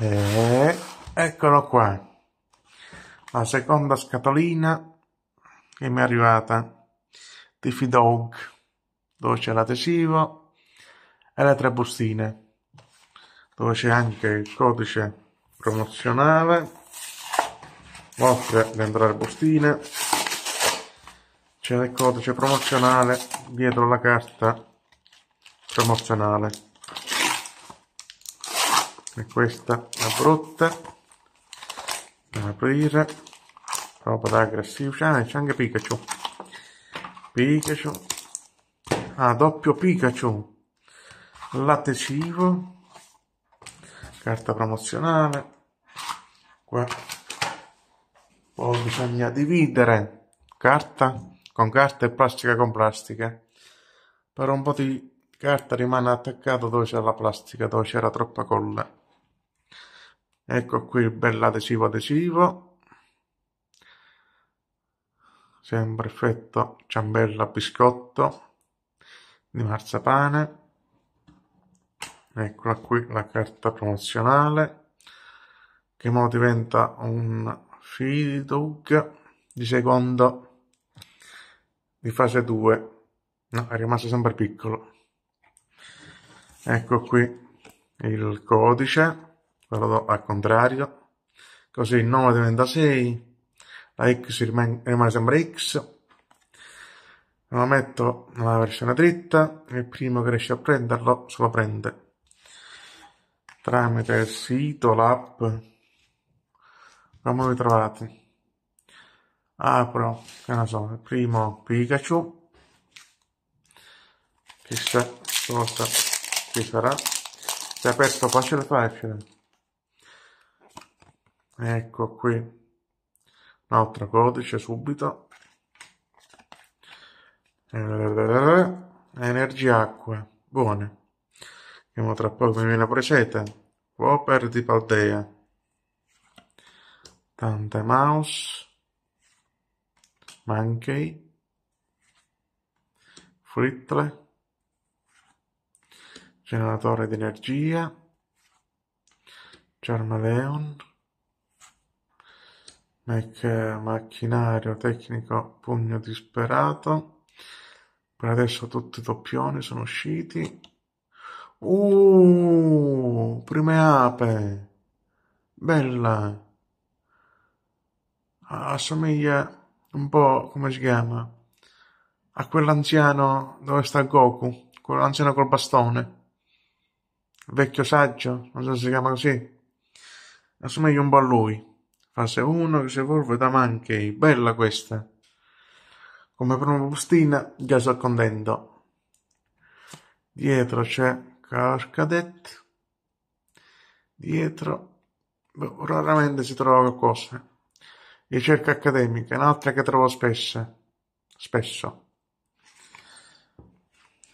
E eh, eccolo qua, la seconda scatolina che mi è arrivata, Tiffy Dog, dove c'è l'adesivo e le tre bustine, dove c'è anche il codice promozionale, oltre le le bustine, c'è il codice promozionale dietro la carta promozionale e questa la brutta da aprire proprio da aggressivo ah, c'è anche Pikachu Pikachu ah doppio Pikachu lattecivo carta promozionale qua poi bisogna dividere carta con carta e plastica con plastica per un po' di carta rimane attaccato dove c'è la plastica dove c'era troppa colla ecco qui il bell'adesivo adesivo sempre effetto ciambella biscotto di marzapane eccola qui la carta promozionale che mo diventa un feedback di secondo di fase 2 no, è rimasto sempre piccolo ecco qui il codice lo do al contrario, così il 9 diventa 6, la x rimane, sempre x, lo metto nella versione dritta e il primo che riesce a prenderlo se lo prende tramite il sito, l'app, come vi trovate. Apro, che ne so, il primo Pikachu, chissà cosa ci sarà, se è aperto facile facile ecco qui un altro codice subito energia acqua buone vediamo tra poco come viene la sete Whopper di Paldea Tante Mouse Mankey Frittle Generatore di energia Charmeleon Mac, macchinario, tecnico, pugno disperato. Per adesso tutti i doppioni sono usciti. Uh, prime ape. Bella. Assomiglia un po', come si chiama? A quell'anziano dove sta Goku, quell'anziano col bastone. Vecchio saggio, non so se si chiama così. Assomiglia un po' a lui fase 1 riservo da Manchei, bella questa. Come prima bustina già sono contento. Dietro c'è Cascadet. Dietro boh, raramente si trova qualcosa. Ricerca accademica, un'altra che trovo spesso. Spesso.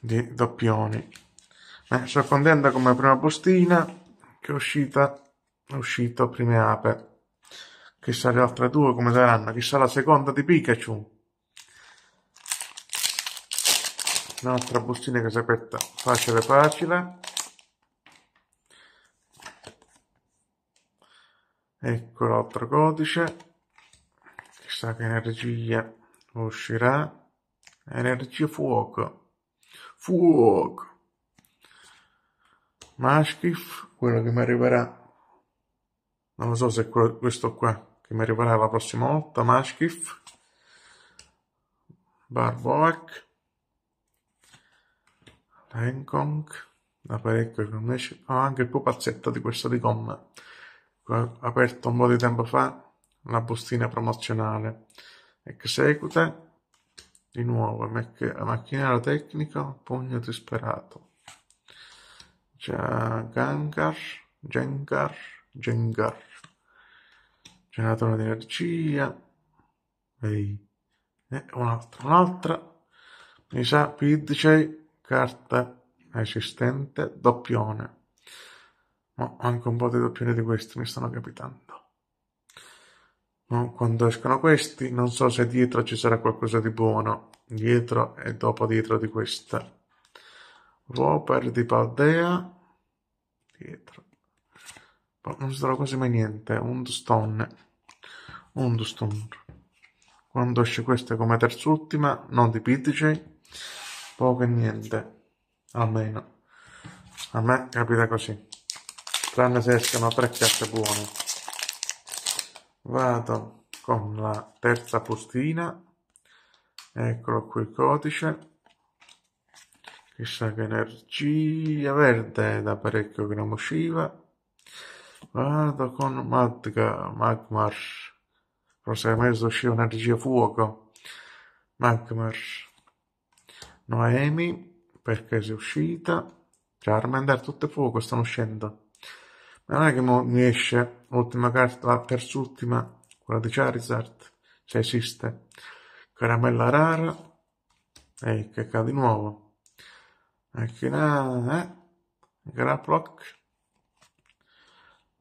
Di doppioni. Eh, sono contento come prima bustina, che è uscita, è uscito Prime Ape. Chissà le altre due come saranno. Chissà la seconda di Pikachu. Un'altra bustina che si è aperta facile facile. Ecco l'altro codice. Chissà che energia uscirà. Energia fuoco. Fuoco. Maschif, quello che mi arriverà. Non lo so se è quello, questo qua che mi arriverà la prossima volta, Mashkif, Barboak, Hancock, da parecchio che non esce, ho ah, anche il pupazzetto di questa di gomma, ho aperto un po' di tempo fa la bustina promozionale, executa, di nuovo, mac- macchinario tecnico, pugno disperato, già Gengar, Gengar, Gengar generatore di energia Ehi. e eh, un'altra un'altra mi sa pidgey carta esistente doppione ma anche un po' di doppione di questi mi stanno capitando ma quando escono questi non so se dietro ci sarà qualcosa di buono dietro e dopo dietro di questa Voper di Paldea dietro Boh, non si trova quasi mai niente. Undstone. Undstone. Quando esce questa come terz'ultima, non di PDJ, poco e niente. Almeno. A me capita così. Tranne se escono tre carte buone. Vado con la terza postina. Eccolo qui il codice. Chissà che energia verde da parecchio che non usciva Vado con Madga, Magmar. Forse è mezzo uscì un'energia fuoco. Magmar. Noemi, perché sei uscita? Cioè, Armandar, tutte fuoco stanno uscendo. Ma non è che mi esce l'ultima carta, la terz'ultima, quella di Charizard, se esiste. Caramella rara. Ehi, che cade di nuovo. Ecco, eh. Graplock.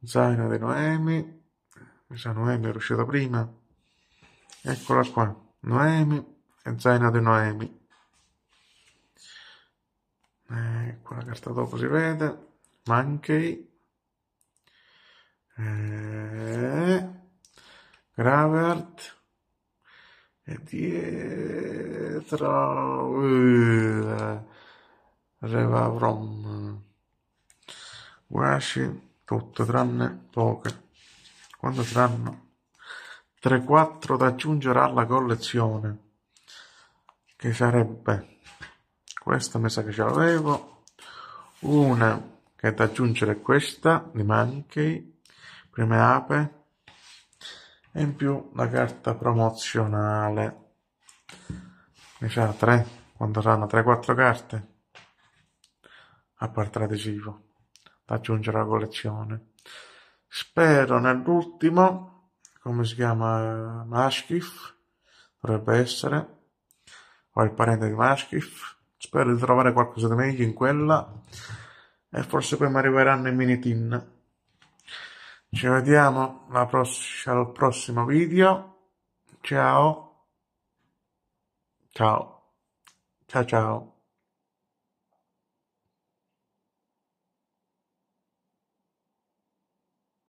Zaino di Noemi, Mi sa Noemi era uscita prima, eccola qua, Noemi e Zaino di Noemi. Ecco, la carta dopo si vede, Mankey, e... Eh, Gravert, e dietro uh, Revavrom, Washi, tutto tranne poche, quando saranno 3-4 da aggiungere alla collezione, che sarebbe, questa mi sa che ce l'avevo, una che è da aggiungere questa di Mankey, prime ape, e in più la carta promozionale. Ne c'ha 3, quando saranno 3-4 carte a parte l'adesivo aggiungere la collezione. Spero nell'ultimo, come si chiama, eh, Maschif, dovrebbe essere, o il parente di Maschif, spero di trovare qualcosa di meglio in quella e forse poi mi arriveranno i mini tin. Ci vediamo pross al prossimo video, ciao, ciao, ciao ciao.